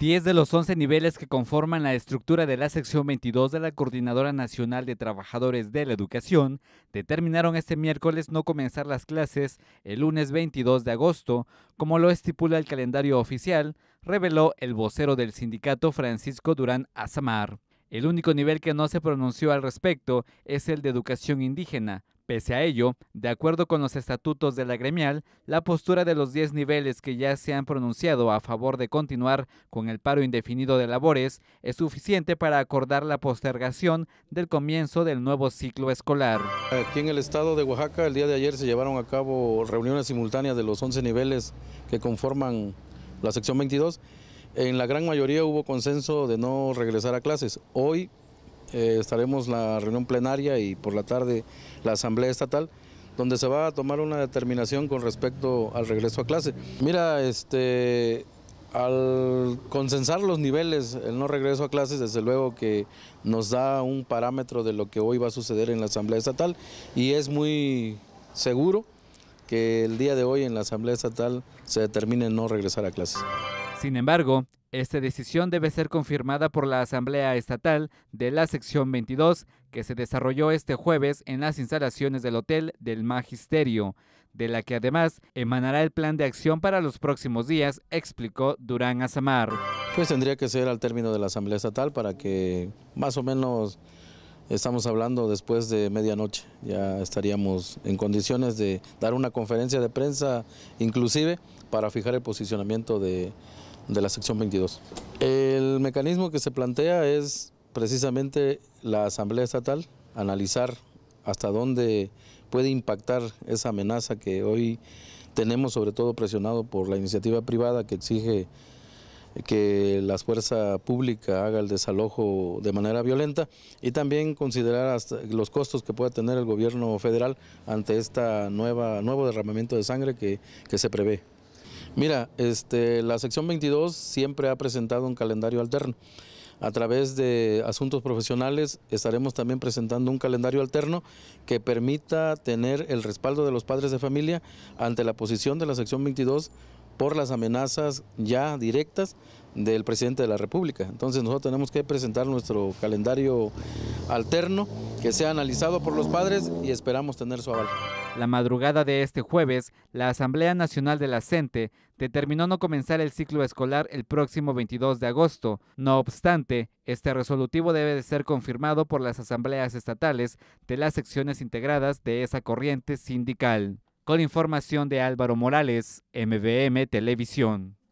Diez de los 11 niveles que conforman la estructura de la sección 22 de la Coordinadora Nacional de Trabajadores de la Educación determinaron este miércoles no comenzar las clases el lunes 22 de agosto, como lo estipula el calendario oficial, reveló el vocero del sindicato Francisco Durán Azamar. El único nivel que no se pronunció al respecto es el de educación indígena, Pese a ello, de acuerdo con los estatutos de la gremial, la postura de los 10 niveles que ya se han pronunciado a favor de continuar con el paro indefinido de labores es suficiente para acordar la postergación del comienzo del nuevo ciclo escolar. Aquí en el estado de Oaxaca, el día de ayer se llevaron a cabo reuniones simultáneas de los 11 niveles que conforman la sección 22. En la gran mayoría hubo consenso de no regresar a clases. Hoy eh, estaremos la reunión plenaria y por la tarde la asamblea estatal, donde se va a tomar una determinación con respecto al regreso a clase. Mira, este, al consensar los niveles, el no regreso a clases, desde luego que nos da un parámetro de lo que hoy va a suceder en la Asamblea Estatal y es muy seguro que el día de hoy en la Asamblea Estatal se determine no regresar a clases. Sin embargo, esta decisión debe ser confirmada por la Asamblea Estatal de la Sección 22, que se desarrolló este jueves en las instalaciones del Hotel del Magisterio, de la que además emanará el plan de acción para los próximos días, explicó Durán Azamar. Pues tendría que ser al término de la Asamblea Estatal para que más o menos Estamos hablando después de medianoche, ya estaríamos en condiciones de dar una conferencia de prensa inclusive para fijar el posicionamiento de, la sección 22. El mecanismo que se plantea es precisamente la Asamblea Estatal, analizar hasta dónde puede impactar esa amenaza que hoy tenemos, sobre todo presionado por la iniciativa privada que exige que la fuerza pública haga el desalojo de manera violenta y también considerar los costos que pueda tener el gobierno federal ante este nuevo derramamiento de sangre que, se prevé. Mira, este, la sección 22 siempre ha presentado un calendario alterno. A través de asuntos profesionales estaremos también presentando un calendario alterno que permita tener el respaldo de los padres de familia ante la posición de la sección 22 por las amenazas ya directas del presidente de la República. Entonces nosotros tenemos que presentar nuestro calendario alterno que sea analizado por los padres y esperamos tener su aval. La madrugada de este jueves, la Asamblea Nacional de la CENTE determinó no comenzar el ciclo escolar el próximo 22 de agosto. No obstante, este resolutivo debe de ser confirmado por las asambleas estatales de las secciones integradas de esa corriente sindical con información de Álvaro Morales, MVM Televisión.